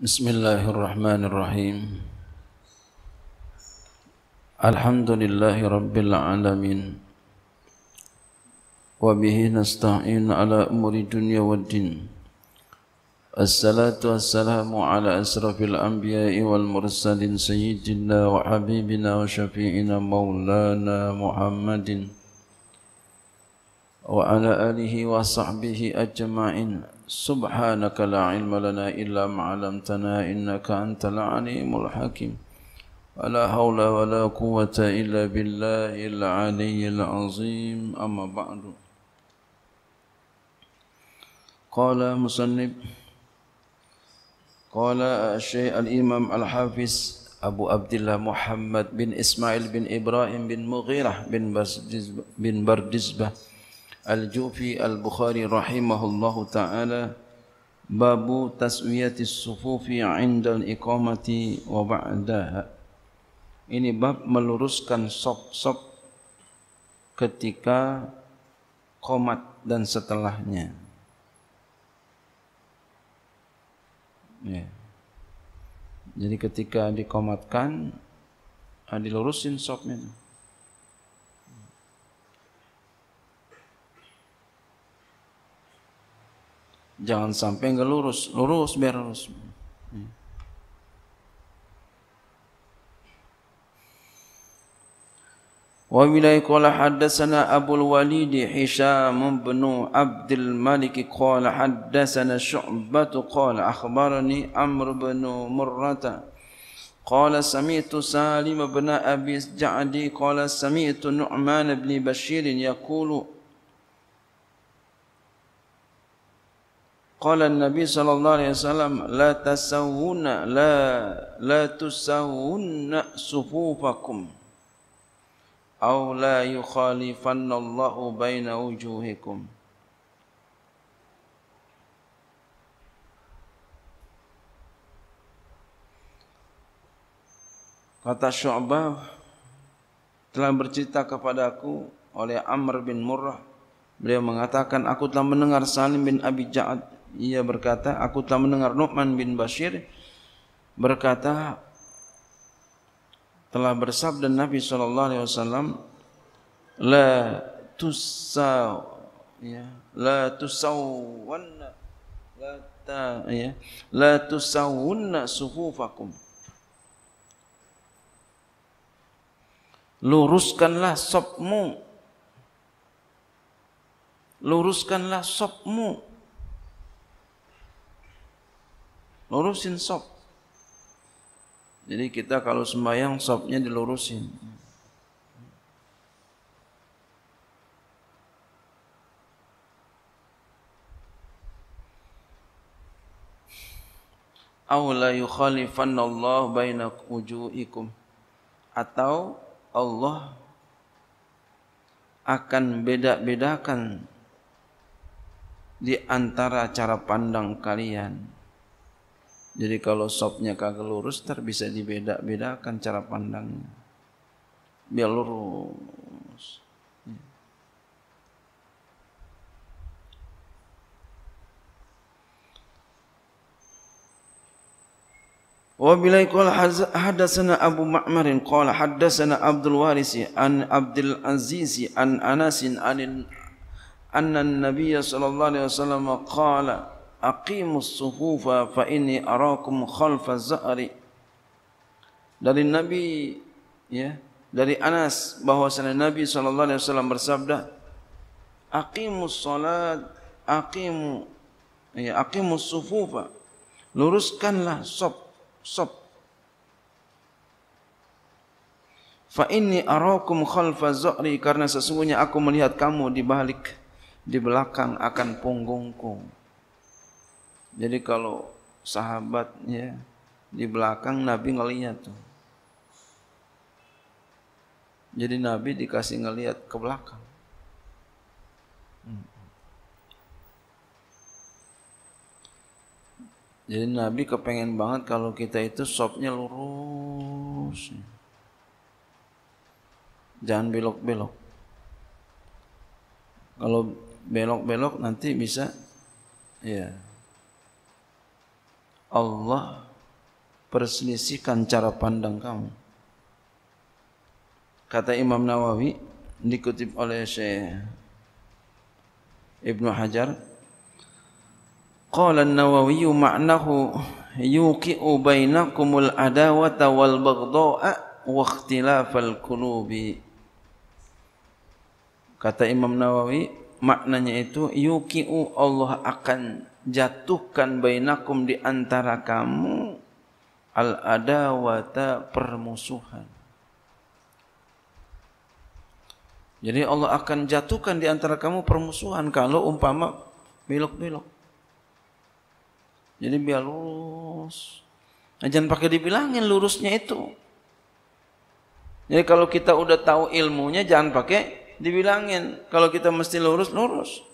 بسم الله الرحمن الرحيم الحمد لله رب العالمين وبه نستعين على أمور الدنيا والدين الصلاة والسلام على أشرف الأنبياء والمرسلين سيدنا وحبيبنا وشفيعنا مولانا محمدٍ وعلى آله وصحبه أجمعين سبحانك لا علم لنا إلا ما علمتنا إنك أنت العليم الحكيم ولا حول ولا قوة إلا بالله العلي العظيم أما بعد قال مسنب قال الشيخ الإمام الحافظ أبو عبد الله محمد بن إسماعيل بن إبراهيم بن مغيرة بن بردزبة بن بردزبة Al-Jufi Al-Bukhari Rahimahullah, taala babu taswiyati shufufi 'inda al-iqamati wa ba'daha. Ini bab meluruskan sop-sop ketika qomat dan setelahnya. Ya. Jadi ketika dikomatkan, ah, dilurusin sopnya. Ini. Jangan sampai enggak lurus, lurus biar lurus. Hmm. Wa bilai qala haddatsana Abu Walid Hisham bin Abdul Malik qala haddatsana Syu'bah qala akhbarani Amr bin Murrah قال سمعت سالم بن أبي جعدي قال سمعت نعمان بن بشير يقول Qala Nabi sallallahu alaihi wasallam la tasawuna la la tusawuna sufufakum aw la yukhalifanna Allahu baina wujuhikum Kata Syu'bah telah bercerita kepadaku oleh Amr bin Murrah beliau mengatakan aku telah mendengar Salim bin Abi Ja'ad ia berkata, aku telah mendengar Nu'man bin Bashir berkata, telah bersabda Nabi sallallahu alaihi wasallam la tusaw ya la tusawun la ta ya la tusawun suhufakum luruskanlah sopmu luruskanlah sopmu lurusin sob. Jadi kita kalau sembahyang sobnya dilurusin. Aula yukhalifan Allah baina wujuhikum atau Allah akan beda-bedakan di antara cara pandang kalian. Jadi kalau sopnya kagak lurus, ntar bisa dibeda-bedakan cara pandangnya. Biar lurus. Wa bilai qala hadatsana Abu Ma'marin qala hadatsana Abdul Warisi an Abdul Azizi an Anasin an an Nabi sallallahu alaihi wasallam qala aqimus suhufa fa inni arakum khalfa zahri dari nabi ya dari Anas bahwasanya Nabi sallallahu alaihi wasallam bersabda aqimus salat aqimu ya aqimus sufufa luruskanlah sop sop fa inni arakum khalfa zahri karena sesungguhnya aku melihat kamu di balik di belakang akan punggungku jadi kalau sahabatnya di belakang Nabi ngelihat tuh. Jadi Nabi dikasih ngelihat ke belakang. Jadi Nabi kepengen banget kalau kita itu sopnya lurus. Jangan belok-belok. Kalau belok-belok nanti bisa ya yeah. Allah perselisihkan cara pandang kamu. Kata Imam Nawawi dikutip oleh Syekh Ibn Hajar. Qala Nawawi ma'nahu yuqi'u bainakumul adawata wal baghdha'a wa ikhtilafal qulubi. Kata Imam Nawawi maknanya itu yuqi'u Allah akan jatuhkan bainakum di antara kamu al adawata permusuhan jadi Allah akan jatuhkan di antara kamu permusuhan kalau umpama milok-milok. jadi biar lurus nah, jangan pakai dibilangin lurusnya itu jadi kalau kita udah tahu ilmunya jangan pakai dibilangin kalau kita mesti lurus lurus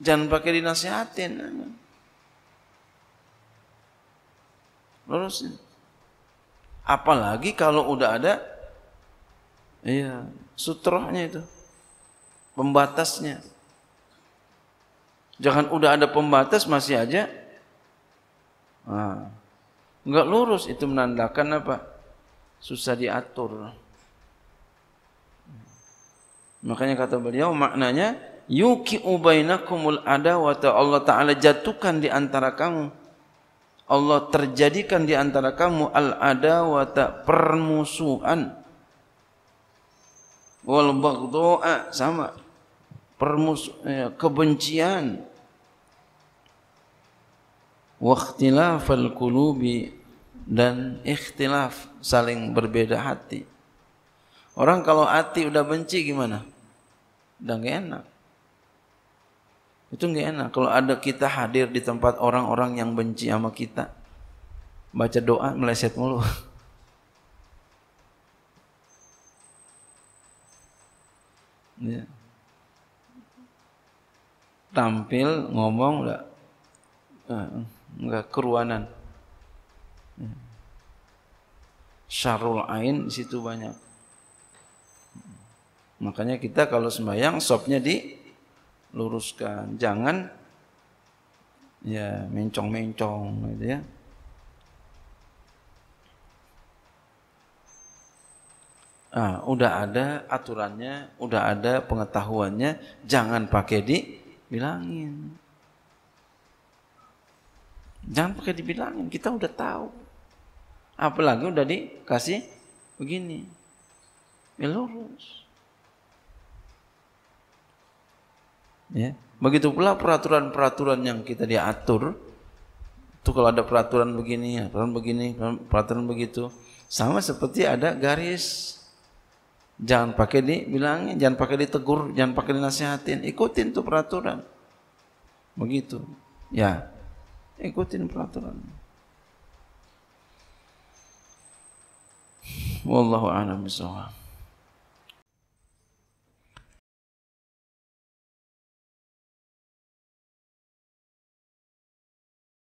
Jangan pakai dinasihatin. Lurusin. Apalagi kalau udah ada iya, sutrohnya itu. Pembatasnya. Jangan udah ada pembatas masih aja nah, nggak lurus itu menandakan apa? Susah diatur. Makanya kata beliau maknanya yuki ubainakumul ada wata Allah Taala jatuhkan di antara kamu. Allah terjadikan di antara kamu al ada permusuhan. Wal bagdoa sama permus eh, kebencian. Waktilaf al kulubi dan ikhtilaf saling berbeda hati. Orang kalau hati udah benci gimana? Udah enak. Itu nggak enak. Kalau ada kita hadir di tempat orang-orang yang benci sama kita, baca doa meleset mulu. ya. Tampil ngomong nggak eh, nggak keruanan. Ya. Syarul ain di situ banyak. Makanya kita kalau sembahyang sopnya di luruskan. Jangan ya mencong-mencong gitu ya. Nah, udah ada aturannya, udah ada pengetahuannya, jangan pakai dibilangin. Jangan pakai dibilangin, kita udah tahu. Apalagi udah dikasih begini. Ya lurus. Ya. Begitu pula peraturan-peraturan yang kita diatur itu kalau ada peraturan begini, peraturan begini, peraturan begitu, sama seperti ada garis. Jangan pakai dibilangin, jangan pakai ditegur, jangan pakai dinasihatin, ikutin tuh peraturan. Begitu. Ya. Ikutin peraturan. Wallahu a'lam bishawab.